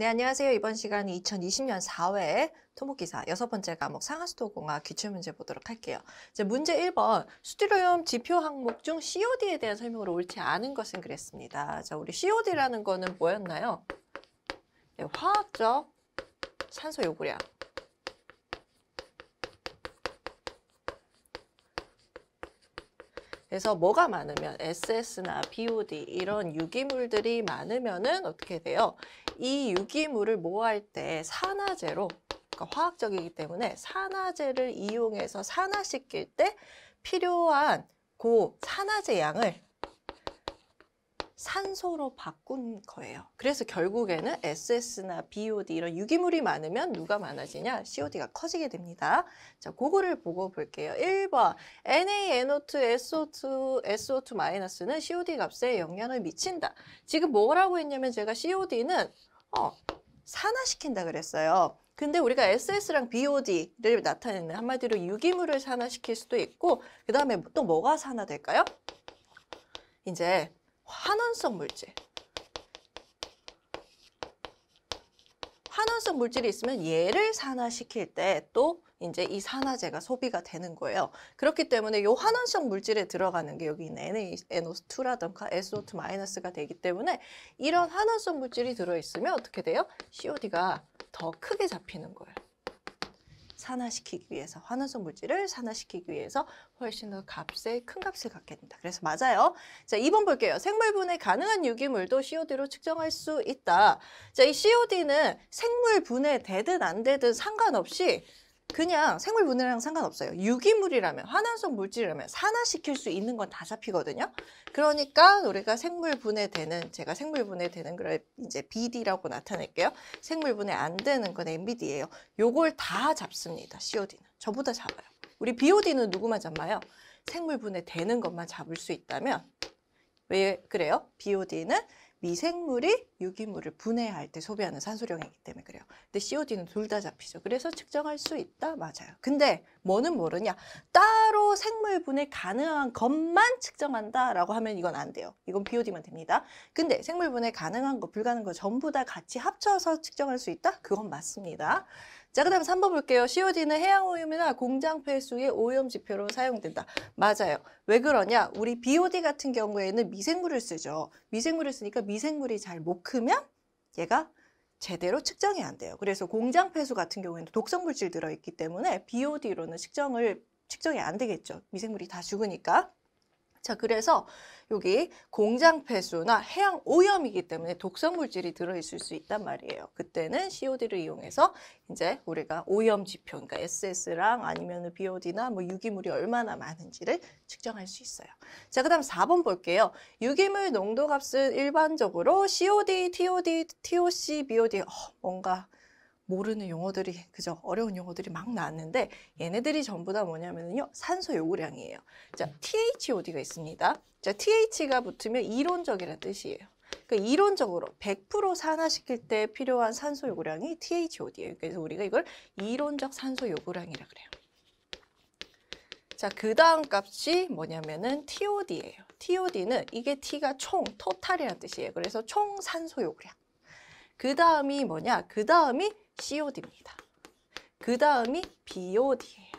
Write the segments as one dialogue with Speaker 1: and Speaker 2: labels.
Speaker 1: 네, 안녕하세요. 이번 시간 은 2020년 4회 토목기사 여섯 번째 과목 상하수도공학 기출문제 보도록 할게요. 이제 문제 1번 수디료염 지표 항목 중 COD에 대한 설명으로 옳지 않은 것은 그랬습니다. 자, 우리 COD라는 거는 뭐였나요? 네, 화학적 산소 요구량 그래서 뭐가 많으면 SS나 BOD 이런 유기물들이 많으면은 어떻게 돼요? 이 유기물을 모아할 때 산화제로 그러니까 화학적이기 때문에 산화제를 이용해서 산화시킬 때 필요한 그 산화제 양을 산소로 바꾼 거예요. 그래서 결국에는 SS나 BOD 이런 유기물이 많으면 누가 많아지냐? COD가 커지게 됩니다. 자, 그거를 보고 볼게요. 1번 NaNO2, SO2, SO2-는 COD 값에 영향을 미친다. 지금 뭐라고 했냐면 제가 COD는 어, 산화시킨다 그랬어요. 근데 우리가 SS랑 BOD를 나타내는 한마디로 유기물을 산화시킬 수도 있고 그 다음에 또 뭐가 산화될까요? 이제 환원성 물질. 환원성 물질이 있으면 얘를 산화시킬 때 또 이제 이 산화제가 소비가 되는 거예요. 그렇기 때문에 이 환원성 물질에 들어가는 게 여기 NO2라던가 SO2-가 되기 때문에 이런 환원성 물질이 들어있으면 어떻게 돼요? COD가 더 크게 잡히는 거예요. 산화시키기 위해서 환원성 물질을 산화시키기 위해서 훨씬 더 값에 큰 값을 갖게 된다. 그래서 맞아요. 자, 2번 볼게요. 생물분해 가능한 유기물도 COD로 측정할 수 있다. 자, 이 COD는 생물분해 되든 안 되든 상관없이 그냥 생물 분해랑 상관없어요. 유기물이라면 환난성 물질이라면 산화시킬 수 있는 건 다 잡히거든요. 그러니까 우리가 생물 분해되는 제가 생물 분해되는 걸 이제 BD라고 나타낼게요. 생물 분해 안 되는 건 MBD예요. 요걸 다 잡습니다. COD는 저보다 잡아요. 우리 BOD는 누구만 잡나요? 생물 분해되는 것만 잡을 수 있다면 왜 그래요? BOD는 미생물이 유기물을 분해할 때 소비하는 산소량이기 때문에 그래요. 근데 COD는 둘 다 잡히죠. 그래서 측정할 수 있다? 맞아요. 근데 뭐는 모르냐? 따로 생물 분해 가능한 것만 측정한다라고 하면 이건 안 돼요. 이건 BOD만 됩니다. 근데 생물 분해 가능한 거, 불가능한 거 전부 다 같이 합쳐서 측정할 수 있다? 그건 맞습니다. 자, 그 다음에 3번 볼게요. COD는 해양오염이나 공장 폐수의 오염 지표로 사용된다. 맞아요. 왜 그러냐? 우리 BOD 같은 경우에는 미생물을 쓰죠. 미생물을 쓰니까 미생물이 잘 못 크면 얘가 제대로 측정이 안 돼요. 그래서 공장 폐수 같은 경우에는 독성 물질 들어있기 때문에 BOD로는 측정을, 측정이 안 되겠죠. 미생물이 다 죽으니까. 자 그래서 여기 공장 폐수나 해양 오염이기 때문에 독성 물질이 들어있을 수 있단 말이에요. 그때는 COD를 이용해서 이제 우리가 오염 지표, 그러니까 SS랑 아니면 BOD나 뭐 유기물이 얼마나 많은지를 측정할 수 있어요. 자, 그 다음 4번 볼게요. 유기물 농도 값은 일반적으로 COD, TOD, TOC, BOD, 어, 뭔가 모르는 용어들이 그저 어려운 용어들이 막 나왔는데 얘네들이 전부 다 뭐냐면요 산소 요구량이에요. 자 음. THOD가 있습니다. 자 TH가 붙으면 이론적이라는 뜻이에요. 그 이론적으로 100% 산화시킬 때 필요한 산소 요구량이 THOD예요. 그래서 우리가 이걸 이론적 산소 요구량이라 그래요. 자, 그 다음 값이 뭐냐면은 TOD예요. TOD는 이게 T가 총, 토탈이라는 뜻이에요. 그래서 총 산소 요구량. 그 다음이 뭐냐? 그 다음이 COD입니다. 그 다음이 BOD예요.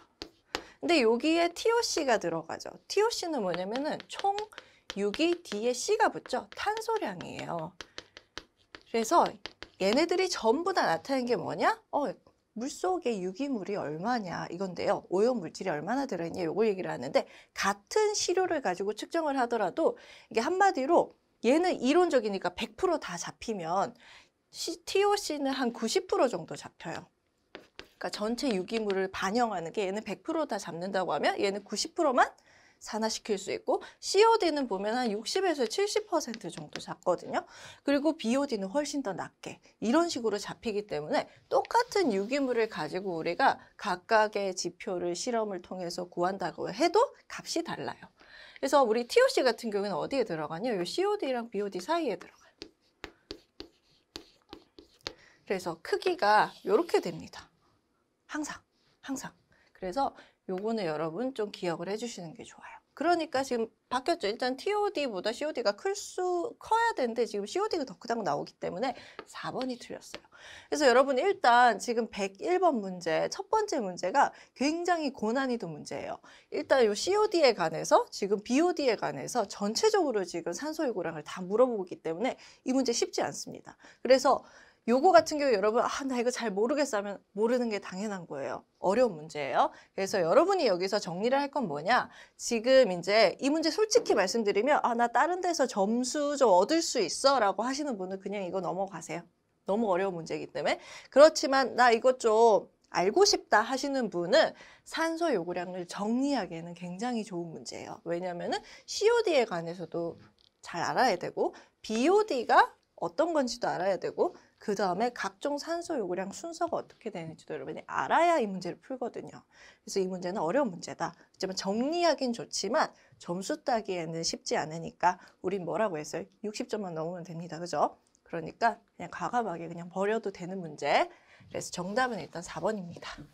Speaker 1: 근데 여기에 TOC가 들어가죠. TOC는 뭐냐면은 총 6이 뒤에 C가 붙죠. 탄소량이에요. 그래서 얘네들이 전부 다 나타낸 게 뭐냐? 어, 물속에 유기물이 얼마냐 이건데요. 오염 물질이 얼마나 들어있냐 이걸 얘기를 하는데 같은 시료를 가지고 측정을 하더라도 이게 한마디로 얘는 이론적이니까 100%다 잡히면 TOC는 한 90% 정도 잡혀요. 그러니까 전체 유기물을 반영하는 게 얘는 100%다 잡는다고 하면 얘는 90%만 산화시킬 수 있고 COD는 보면 한 60에서 70% 정도 잡거든요. 그리고 BOD는 훨씬 더 낮게 이런 식으로 잡히기 때문에 똑같은 유기물을 가지고 우리가 각각의 지표를 실험을 통해서 구한다고 해도 값이 달라요. 그래서 우리 TOC 같은 경우는 어디에 들어가냐? 요 COD랑 BOD 사이에 들어가. 요 그래서 크기가 이렇게 됩니다. 항상, 항상. 그래서 요거는 여러분 좀 기억을 해주시는 게 좋아요. 그러니까 지금 바뀌었죠. 일단 TOD보다 COD가 클 수, 커야 되는데 지금 COD가 더 크다고 나오기 때문에 4번이 틀렸어요. 그래서 여러분 일단 지금 101번 문제, 첫 번째 문제가 굉장히 고난이도 문제예요. 일단 요 COD에 관해서 지금 BOD에 관해서 전체적으로 지금 산소유고량을 다 물어보기 고있 때문에 이 문제 쉽지 않습니다. 그래서 요거 같은 경우 여러분 아 나 이거 잘 모르겠어 하면 모르는 게 당연한 거예요. 어려운 문제예요. 그래서 여러분이 여기서 정리를 할 건 뭐냐 지금 이제 이 문제 솔직히 말씀드리면 아 나 다른 데서 점수 좀 얻을 수 있어 라고 하시는 분은 그냥 이거 넘어가세요. 너무 어려운 문제이기 때문에 그렇지만 나 이것 좀 알고 싶다 하시는 분은 산소 요구량을 정리하기에는 굉장히 좋은 문제예요. 왜냐하면 COD에 관해서도 잘 알아야 되고 BOD가 어떤 건지도 알아야 되고 그 다음에 각종 산소 요구량 순서가 어떻게 되는지도 여러분이 알아야 이 문제를 풀거든요. 그래서 이 문제는 어려운 문제다. 하지만 정리하긴 좋지만 점수 따기에는 쉽지 않으니까 우린 뭐라고 했어요? 60점만 넘으면 됩니다. 그죠? 그러니까 그냥 과감하게 그냥 버려도 되는 문제. 그래서 정답은 일단 4번입니다.